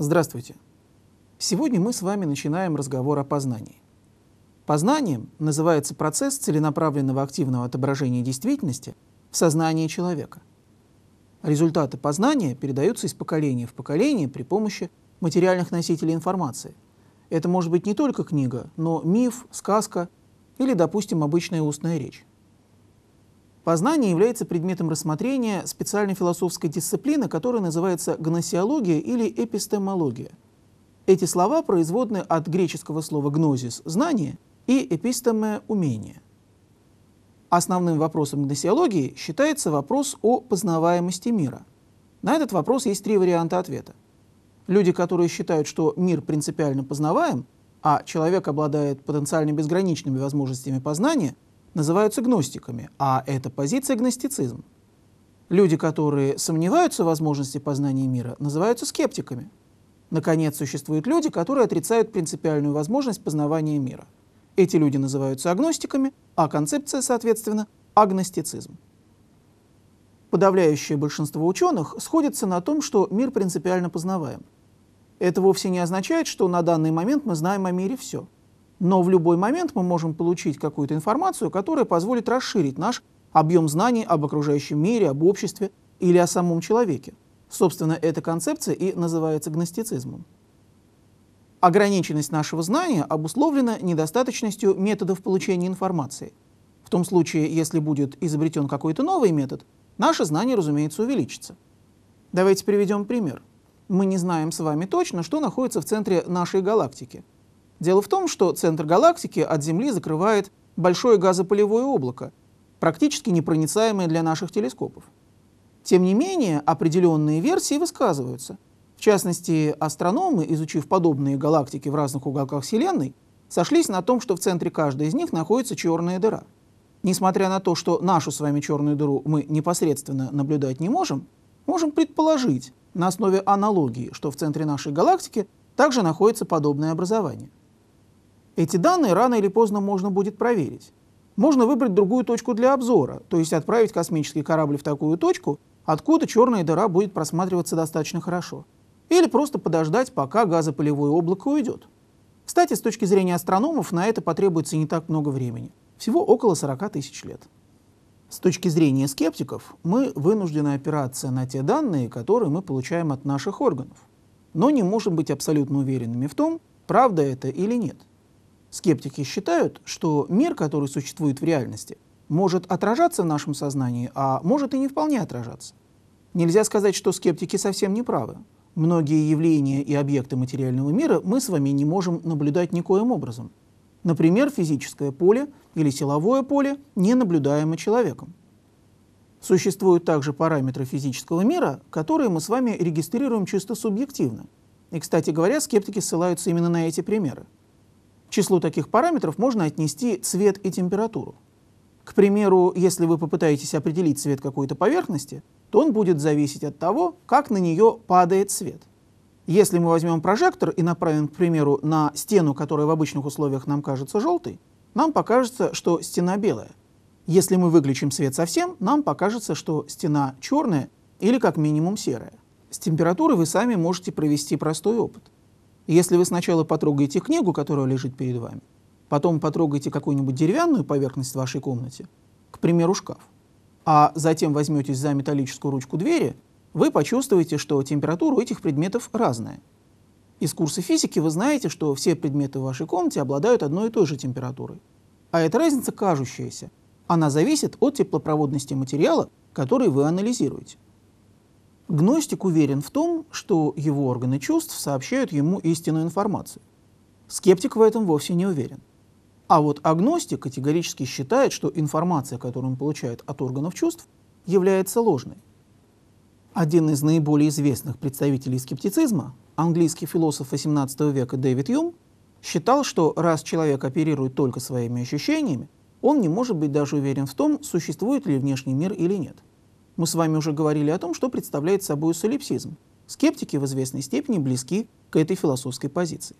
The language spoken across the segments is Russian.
Здравствуйте! Сегодня мы с вами начинаем разговор о познании. Познанием называется процесс целенаправленного активного отображения действительности в сознании человека. Результаты познания передаются из поколения в поколение при помощи материальных носителей информации. Это может быть не только книга, но миф, сказка или, допустим, обычная устная речь. Познание является предметом рассмотрения специальной философской дисциплины, которая называется гносеология или эпистемология. Эти слова производны от греческого слова «гнозис» – «знание» и «эпистеме» – «умение». Основным вопросом гносеологии считается вопрос о познаваемости мира. На этот вопрос есть три варианта ответа. Люди, которые считают, что мир принципиально познаваем, а человек обладает потенциально безграничными возможностями познания – называются гностиками, а эта позиция – гностицизм. Люди, которые сомневаются в возможности познания мира, называются скептиками. Наконец, существуют люди, которые отрицают принципиальную возможность познавания мира. Эти люди называются агностиками, а концепция, соответственно, агностицизм. Подавляющее большинство ученых сходится на том, что мир принципиально познаваем. Это вовсе не означает, что на данный момент мы знаем о мире все – но в любой момент мы можем получить какую-то информацию, которая позволит расширить наш объем знаний об окружающем мире, об обществе или о самом человеке. Собственно, эта концепция и называется гностицизмом. Ограниченность нашего знания обусловлена недостаточностью методов получения информации. В том случае, если будет изобретен какой-то новый метод, наше знание, разумеется, увеличится. Давайте приведем пример. Мы не знаем с вами точно, что находится в центре нашей галактики – Дело в том, что центр галактики от Земли закрывает большое газопылевое облако, практически непроницаемое для наших телескопов. Тем не менее, определенные версии высказываются. В частности, астрономы, изучив подобные галактики в разных уголках Вселенной, сошлись на том, что в центре каждой из них находится черная дыра. Несмотря на то, что нашу с вами черную дыру мы непосредственно наблюдать не можем, можем предположить на основе аналогии, что в центре нашей галактики также находится подобное образование. Эти данные рано или поздно можно будет проверить. Можно выбрать другую точку для обзора, то есть отправить космический корабль в такую точку, откуда черная дыра будет просматриваться достаточно хорошо. Или просто подождать, пока газопылевое облако уйдет. Кстати, с точки зрения астрономов, на это потребуется не так много времени. Всего около 40 тысяч лет. С точки зрения скептиков, мы вынуждены опираться на те данные, которые мы получаем от наших органов. Но не можем быть абсолютно уверенными в том, правда это или нет. Скептики считают, что мир, который существует в реальности, может отражаться в нашем сознании, а может и не вполне отражаться. Нельзя сказать, что скептики совсем не правы. Многие явления и объекты материального мира мы с вами не можем наблюдать никоим образом. Например, физическое поле или силовое поле, не наблюдаемо человеком. Существуют также параметры физического мира, которые мы с вами регистрируем чисто субъективно. И, кстати говоря, скептики ссылаются именно на эти примеры – к числу таких параметров можно отнести цвет и температуру. К примеру, если вы попытаетесь определить цвет какой-то поверхности, то он будет зависеть от того, как на нее падает свет. Если мы возьмем прожектор и направим, к примеру, на стену, которая в обычных условиях нам кажется желтой, нам покажется, что стена белая. Если мы выключим свет совсем, нам покажется, что стена черная или как минимум серая. С температурой вы сами можете провести простой опыт – и если вы сначала потрогаете книгу, которая лежит перед вами, потом потрогаете какую-нибудь деревянную поверхность в вашей комнате, к примеру, шкаф, а затем возьметесь за металлическую ручку двери, вы почувствуете, что температура у этих предметов разная. Из курса физики вы знаете, что все предметы в вашей комнате обладают одной и той же температурой. А эта разница кажущаяся. Она зависит от теплопроводности материала, который вы анализируете. Гностик уверен в том, что его органы чувств сообщают ему истинную информацию. Скептик в этом вовсе не уверен. А вот агностик категорически считает, что информация, которую он получает от органов чувств, является ложной. Один из наиболее известных представителей скептицизма, английский философ XVIII века Дэвид Юм, считал, что раз человек оперирует только своими ощущениями, он не может быть даже уверен в том, существует ли внешний мир или нет. Мы с вами уже говорили о том, что представляет собой солипсизм. Скептики в известной степени близки к этой философской позиции.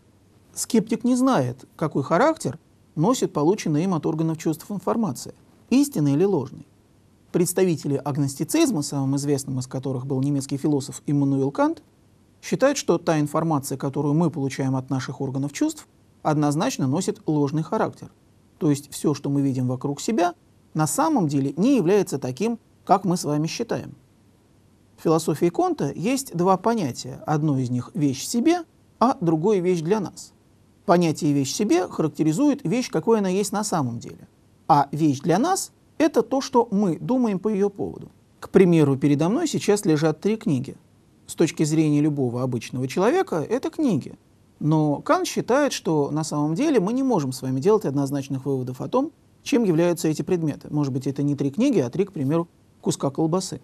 Скептик не знает, какой характер носит полученная им от органов чувств информация, истинная или ложная. Представители агностицизма, самым известным из которых был немецкий философ Иммануил Кант, считают, что та информация, которую мы получаем от наших органов чувств, однозначно носит ложный характер. То есть все, что мы видим вокруг себя, на самом деле не является таким, как мы с вами считаем. В философии Конта есть два понятия. Одно из них – вещь себе, а другое – вещь для нас. Понятие «вещь себе» характеризует вещь, какой она есть на самом деле. А вещь для нас – это то, что мы думаем по ее поводу. К примеру, передо мной сейчас лежат три книги. С точки зрения любого обычного человека это книги. Но Кан считает, что на самом деле мы не можем с вами делать однозначных выводов о том, чем являются эти предметы. Может быть, это не три книги, а три, к примеру, куска колбасы.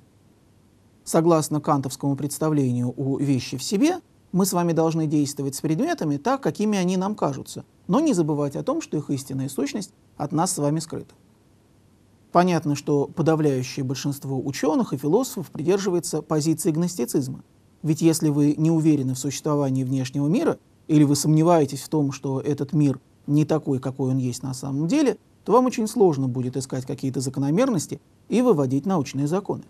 Согласно кантовскому представлению у вещи в себе, мы с вами должны действовать с предметами так, какими они нам кажутся, но не забывать о том, что их истинная сущность от нас с вами скрыта. Понятно, что подавляющее большинство ученых и философов придерживается позиции гностицизма. Ведь если вы не уверены в существовании внешнего мира, или вы сомневаетесь в том, что этот мир не такой, какой он есть на самом деле, то вам очень сложно будет искать какие-то закономерности и выводить научные законы.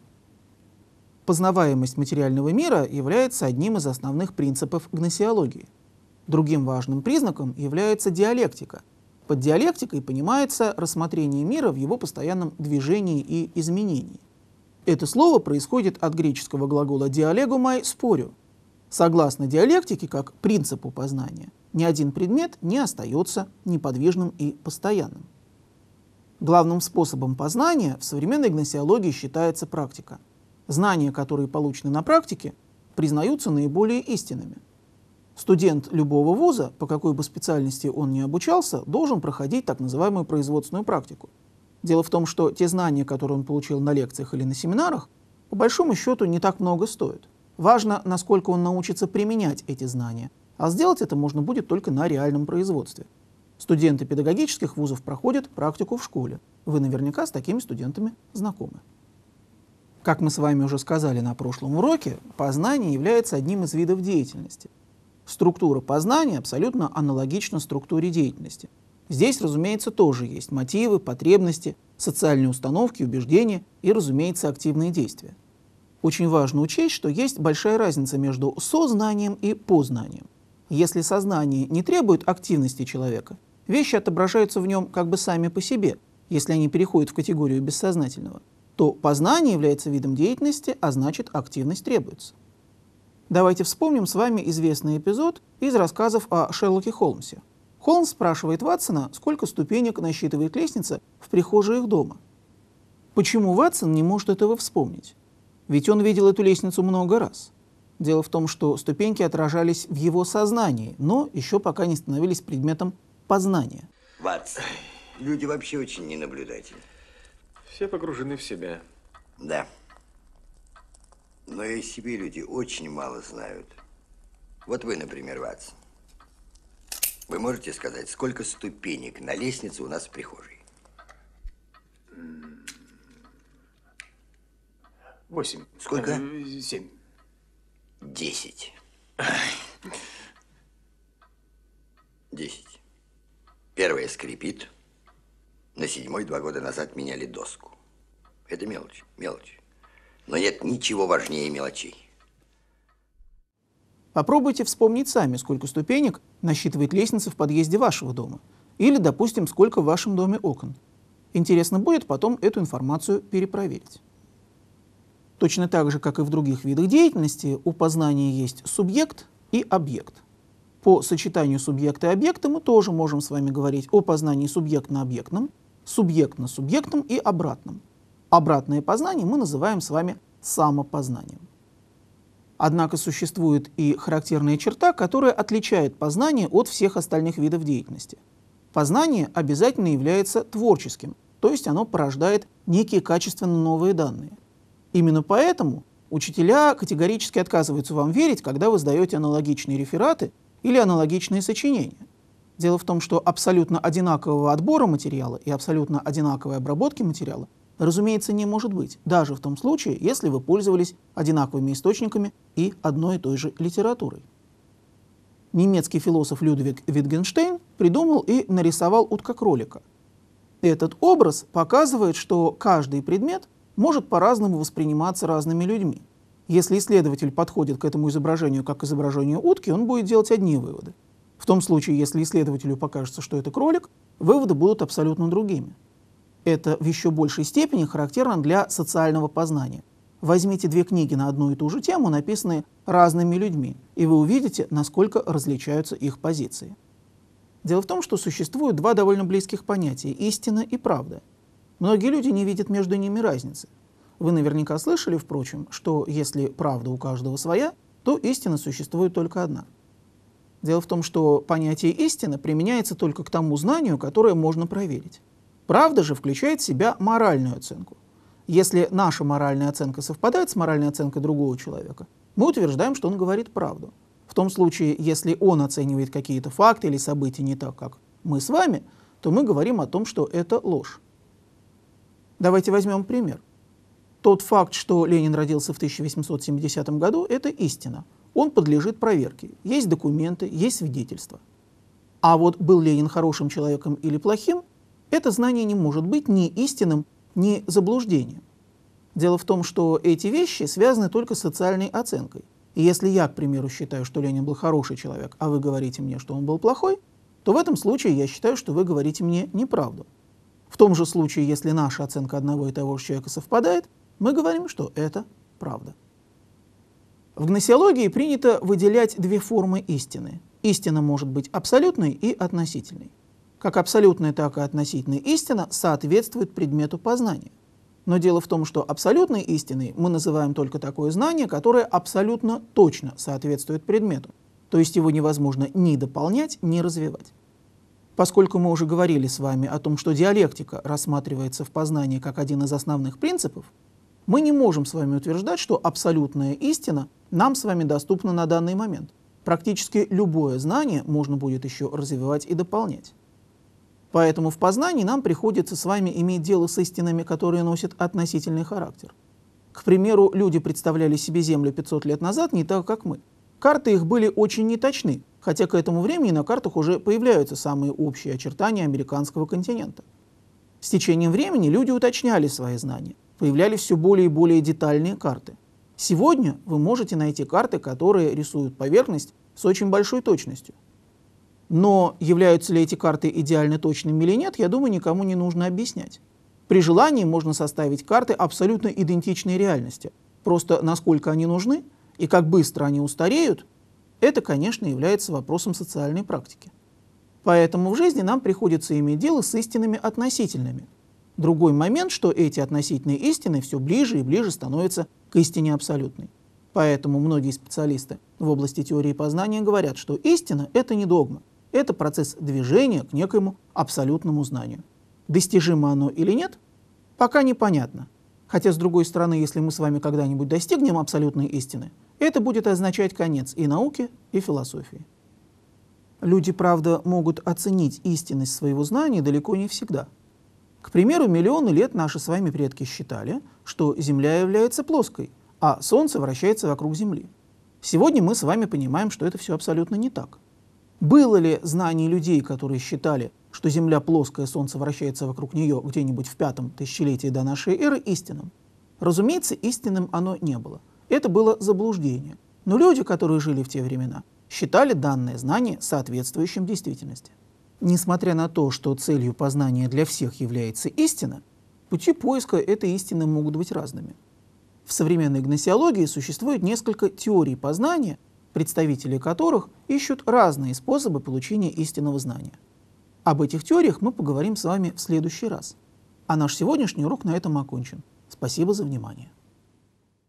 Познаваемость материального мира является одним из основных принципов гносеологии. Другим важным признаком является диалектика. Под диалектикой понимается рассмотрение мира в его постоянном движении и изменении. Это слово происходит от греческого глагола «диалегумай» — «спорю». Согласно диалектике, как принципу познания, ни один предмет не остается неподвижным и постоянным. Главным способом познания в современной гносеологии считается практика. Знания, которые получены на практике, признаются наиболее истинными. Студент любого вуза, по какой бы специальности он ни обучался, должен проходить так называемую производственную практику. Дело в том, что те знания, которые он получил на лекциях или на семинарах, по большому счету не так много стоят. Важно, насколько он научится применять эти знания, а сделать это можно будет только на реальном производстве – Студенты педагогических вузов проходят практику в школе. Вы наверняка с такими студентами знакомы. Как мы с вами уже сказали на прошлом уроке, познание является одним из видов деятельности. Структура познания абсолютно аналогична структуре деятельности. Здесь, разумеется, тоже есть мотивы, потребности, социальные установки, убеждения и, разумеется, активные действия. Очень важно учесть, что есть большая разница между сознанием и познанием. Если сознание не требует активности человека, Вещи отображаются в нем как бы сами по себе, если они переходят в категорию бессознательного, то познание является видом деятельности, а значит активность требуется. Давайте вспомним с вами известный эпизод из рассказов о Шерлоке Холмсе. Холмс спрашивает Ватсона, сколько ступенек насчитывает лестница в прихожей их дома. Почему Ватсон не может этого вспомнить? Ведь он видел эту лестницу много раз. Дело в том, что ступеньки отражались в его сознании, но еще пока не становились предметом познания. Ватс, люди вообще очень ненаблюдательны. Все погружены в себя. Да. Но и себе люди очень мало знают. Вот вы, например, Ватс. Вы можете сказать, сколько ступенек на лестнице у нас в прихожей? Восемь. Сколько? Э, семь. Десять. Десять. Первая скрипит. На седьмой два года назад меняли доску. Это мелочь, мелочь. Но нет ничего важнее мелочей. Попробуйте вспомнить сами, сколько ступенек насчитывает лестница в подъезде вашего дома. Или, допустим, сколько в вашем доме окон. Интересно будет потом эту информацию перепроверить. Точно так же, как и в других видах деятельности, у познания есть субъект и объект по сочетанию субъекта и объекта мы тоже можем с вами говорить о познании субъектно-объектном, субъектно-субъектном и обратном. Обратное познание мы называем с вами самопознанием. Однако существует и характерная черта, которая отличает познание от всех остальных видов деятельности. Познание обязательно является творческим, то есть оно порождает некие качественно новые данные. Именно поэтому учителя категорически отказываются вам верить, когда вы сдаете аналогичные рефераты – или аналогичные сочинения. Дело в том, что абсолютно одинакового отбора материала и абсолютно одинаковой обработки материала, разумеется, не может быть, даже в том случае, если вы пользовались одинаковыми источниками и одной и той же литературой. Немецкий философ Людвиг Витгенштейн придумал и нарисовал утка-кролика. Этот образ показывает, что каждый предмет может по-разному восприниматься разными людьми – если исследователь подходит к этому изображению как к изображению утки, он будет делать одни выводы. В том случае, если исследователю покажется, что это кролик, выводы будут абсолютно другими. Это в еще большей степени характерно для социального познания. Возьмите две книги на одну и ту же тему, написанные разными людьми, и вы увидите, насколько различаются их позиции. Дело в том, что существуют два довольно близких понятия – истина и правда. Многие люди не видят между ними разницы – вы наверняка слышали, впрочем, что если правда у каждого своя, то истина существует только одна. Дело в том, что понятие истины применяется только к тому знанию, которое можно проверить. Правда же включает в себя моральную оценку. Если наша моральная оценка совпадает с моральной оценкой другого человека, мы утверждаем, что он говорит правду. В том случае, если он оценивает какие-то факты или события не так, как мы с вами, то мы говорим о том, что это ложь. Давайте возьмем пример. Тот факт, что Ленин родился в 1870 году, это истина. Он подлежит проверке. Есть документы, есть свидетельства. А вот был Ленин хорошим человеком или плохим, это знание не может быть ни истинным, ни заблуждением. Дело в том, что эти вещи связаны только с социальной оценкой. И если я, к примеру, считаю, что Ленин был хороший человек, а вы говорите мне, что он был плохой, то в этом случае я считаю, что вы говорите мне неправду. В том же случае, если наша оценка одного и того же человека совпадает, мы говорим, что это правда. В гносеологии принято выделять две формы истины. Истина может быть абсолютной и относительной. Как абсолютная, так и относительная истина соответствует предмету познания. Но дело в том, что абсолютной истиной мы называем только такое знание, которое абсолютно точно соответствует предмету, то есть его невозможно ни дополнять, ни развивать. Поскольку мы уже говорили с вами о том, что диалектика рассматривается в познании как один из основных принципов, мы не можем с вами утверждать, что абсолютная истина нам с вами доступна на данный момент. Практически любое знание можно будет еще развивать и дополнять. Поэтому в познании нам приходится с вами иметь дело с истинами, которые носят относительный характер. К примеру, люди представляли себе Землю 500 лет назад не так, как мы. Карты их были очень неточны, хотя к этому времени на картах уже появляются самые общие очертания американского континента. С течением времени люди уточняли свои знания появлялись все более и более детальные карты. Сегодня вы можете найти карты, которые рисуют поверхность с очень большой точностью. Но являются ли эти карты идеально точными или нет, я думаю, никому не нужно объяснять. При желании можно составить карты абсолютно идентичной реальности. Просто насколько они нужны и как быстро они устареют, это, конечно, является вопросом социальной практики. Поэтому в жизни нам приходится иметь дело с истинами относительными, Другой момент, что эти относительные истины все ближе и ближе становятся к истине абсолютной. Поэтому многие специалисты в области теории познания говорят, что истина – это не догма, это процесс движения к некоему абсолютному знанию. Достижимо оно или нет, пока непонятно. Хотя, с другой стороны, если мы с вами когда-нибудь достигнем абсолютной истины, это будет означать конец и науки, и философии. Люди, правда, могут оценить истинность своего знания далеко не всегда – к примеру, миллионы лет наши с вами предки считали, что Земля является плоской, а Солнце вращается вокруг Земли. Сегодня мы с вами понимаем, что это все абсолютно не так. Было ли знание людей, которые считали, что Земля плоская, Солнце вращается вокруг нее где-нибудь в пятом тысячелетии до нашей эры, истинным? Разумеется, истинным оно не было. Это было заблуждение. Но люди, которые жили в те времена, считали данное знание соответствующим действительности. Несмотря на то, что целью познания для всех является истина, пути поиска этой истины могут быть разными. В современной гносеологии существует несколько теорий познания, представители которых ищут разные способы получения истинного знания. Об этих теориях мы поговорим с вами в следующий раз. А наш сегодняшний урок на этом окончен. Спасибо за внимание.